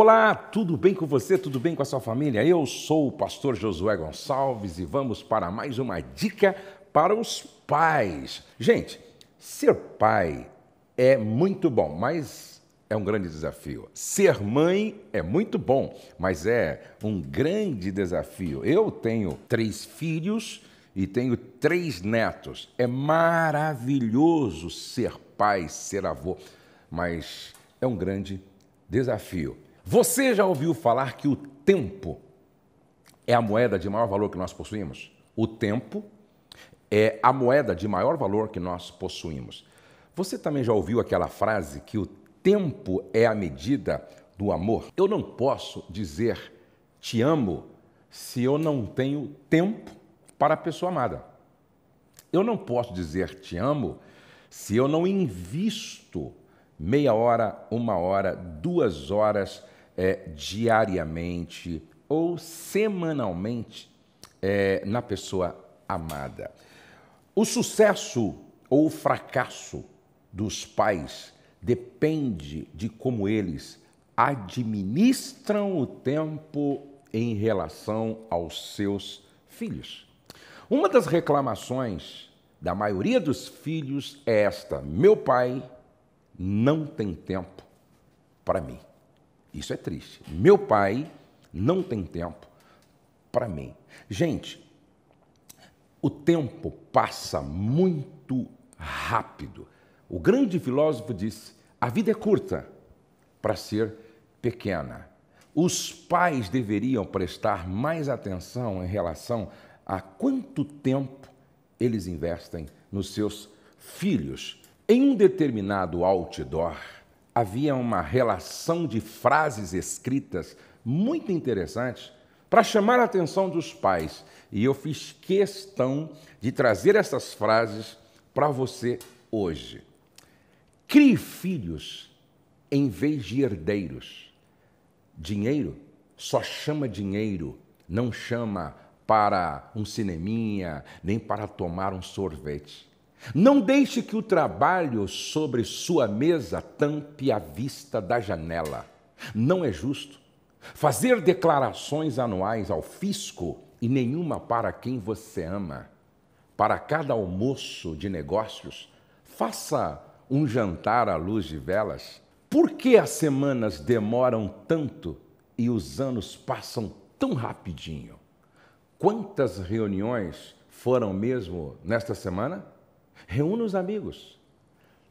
Olá, tudo bem com você? Tudo bem com a sua família? Eu sou o pastor Josué Gonçalves e vamos para mais uma dica para os pais. Gente, ser pai é muito bom, mas é um grande desafio. Ser mãe é muito bom, mas é um grande desafio. Eu tenho três filhos e tenho três netos. É maravilhoso ser pai, ser avô, mas é um grande desafio. Você já ouviu falar que o tempo é a moeda de maior valor que nós possuímos? O tempo é a moeda de maior valor que nós possuímos. Você também já ouviu aquela frase que o tempo é a medida do amor? Eu não posso dizer te amo se eu não tenho tempo para a pessoa amada. Eu não posso dizer te amo se eu não invisto meia hora, uma hora, duas horas é, diariamente ou semanalmente é, na pessoa amada. O sucesso ou o fracasso dos pais depende de como eles administram o tempo em relação aos seus filhos. Uma das reclamações da maioria dos filhos é esta: meu pai não tem tempo para mim. Isso é triste. Meu pai não tem tempo para mim. Gente, o tempo passa muito rápido. O grande filósofo disse: a vida é curta para ser pequena. Os pais deveriam prestar mais atenção em relação a quanto tempo eles investem nos seus filhos. Em um determinado outdoor, havia uma relação de frases escritas muito interessante para chamar a atenção dos pais. E eu fiz questão de trazer essas frases para você hoje. Crie filhos em vez de herdeiros. Dinheiro só chama dinheiro, não chama para um cineminha, nem para tomar um sorvete. Não deixe que o trabalho sobre sua mesa tampe a vista da janela. Não é justo. Fazer declarações anuais ao fisco e nenhuma para quem você ama. Para cada almoço de negócios, faça um jantar à luz de velas. Por que as semanas demoram tanto e os anos passam tão rapidinho? Quantas reuniões foram mesmo nesta semana? Reúna os amigos.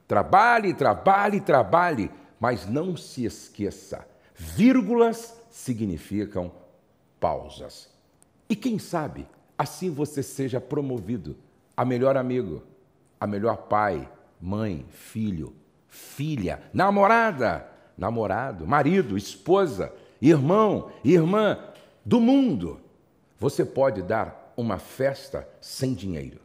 Trabalhe, trabalhe, trabalhe, mas não se esqueça. Vírgulas significam pausas. E quem sabe, assim você seja promovido a melhor amigo, a melhor pai, mãe, filho, filha, namorada, namorado, marido, esposa, irmão, irmã do mundo. Você pode dar uma festa sem dinheiro,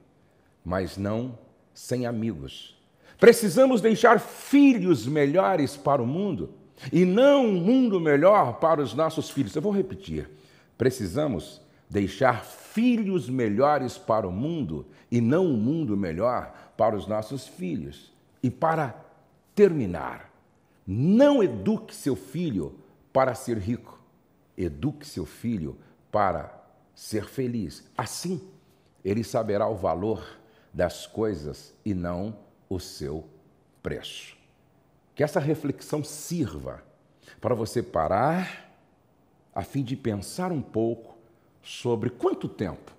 mas não sem amigos. Precisamos deixar filhos melhores para o mundo e não um mundo melhor para os nossos filhos. Eu vou repetir. Precisamos deixar filhos melhores para o mundo e não um mundo melhor para os nossos filhos. E para terminar, não eduque seu filho para ser rico. Eduque seu filho para ser feliz. Assim, ele saberá o valor das coisas e não o seu preço. Que essa reflexão sirva para você parar a fim de pensar um pouco sobre quanto tempo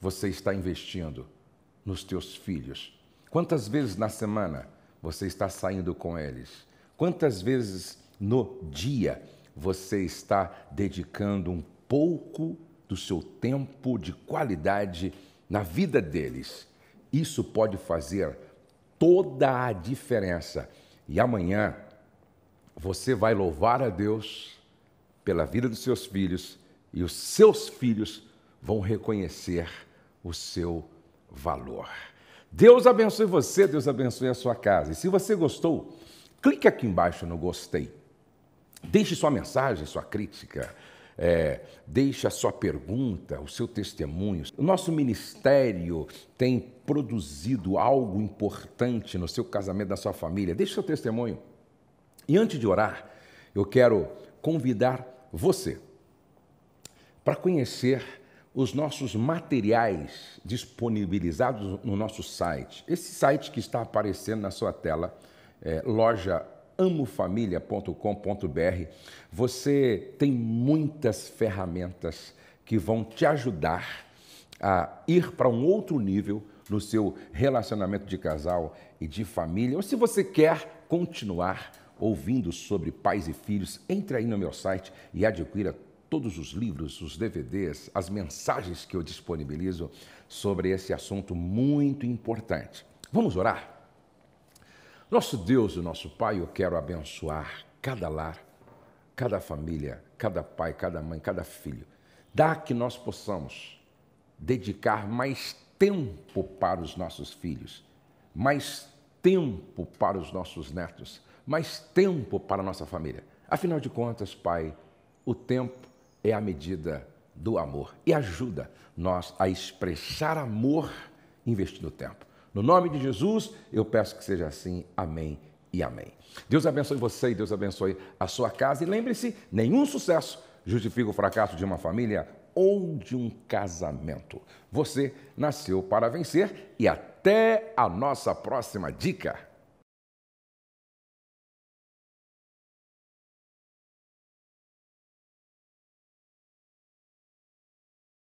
você está investindo nos teus filhos. Quantas vezes na semana você está saindo com eles? Quantas vezes no dia você está dedicando um pouco do seu tempo de qualidade na vida deles? Isso pode fazer toda a diferença. E amanhã você vai louvar a Deus pela vida dos seus filhos e os seus filhos vão reconhecer o seu valor. Deus abençoe você, Deus abençoe a sua casa. E se você gostou, clique aqui embaixo no gostei. Deixe sua mensagem, sua crítica é, deixe a sua pergunta, o seu testemunho. O nosso ministério tem produzido algo importante no seu casamento, na sua família. Deixe seu testemunho. E antes de orar, eu quero convidar você para conhecer os nossos materiais disponibilizados no nosso site. Esse site que está aparecendo na sua tela, é, loja amofamilia.com.br. Você tem muitas ferramentas que vão te ajudar a ir para um outro nível no seu relacionamento de casal e de família. Ou se você quer continuar ouvindo sobre pais e filhos, entre aí no meu site e adquira todos os livros, os DVDs, as mensagens que eu disponibilizo sobre esse assunto muito importante. Vamos orar? Nosso Deus, o nosso Pai, eu quero abençoar cada lar, cada família, cada pai, cada mãe, cada filho. Dá que nós possamos dedicar mais tempo para os nossos filhos, mais tempo para os nossos netos, mais tempo para a nossa família. Afinal de contas, Pai, o tempo é a medida do amor e ajuda nós a expressar amor investindo tempo. No nome de Jesus, eu peço que seja assim. Amém e amém. Deus abençoe você e Deus abençoe a sua casa. E lembre-se: nenhum sucesso justifica o fracasso de uma família ou de um casamento. Você nasceu para vencer e até a nossa próxima dica.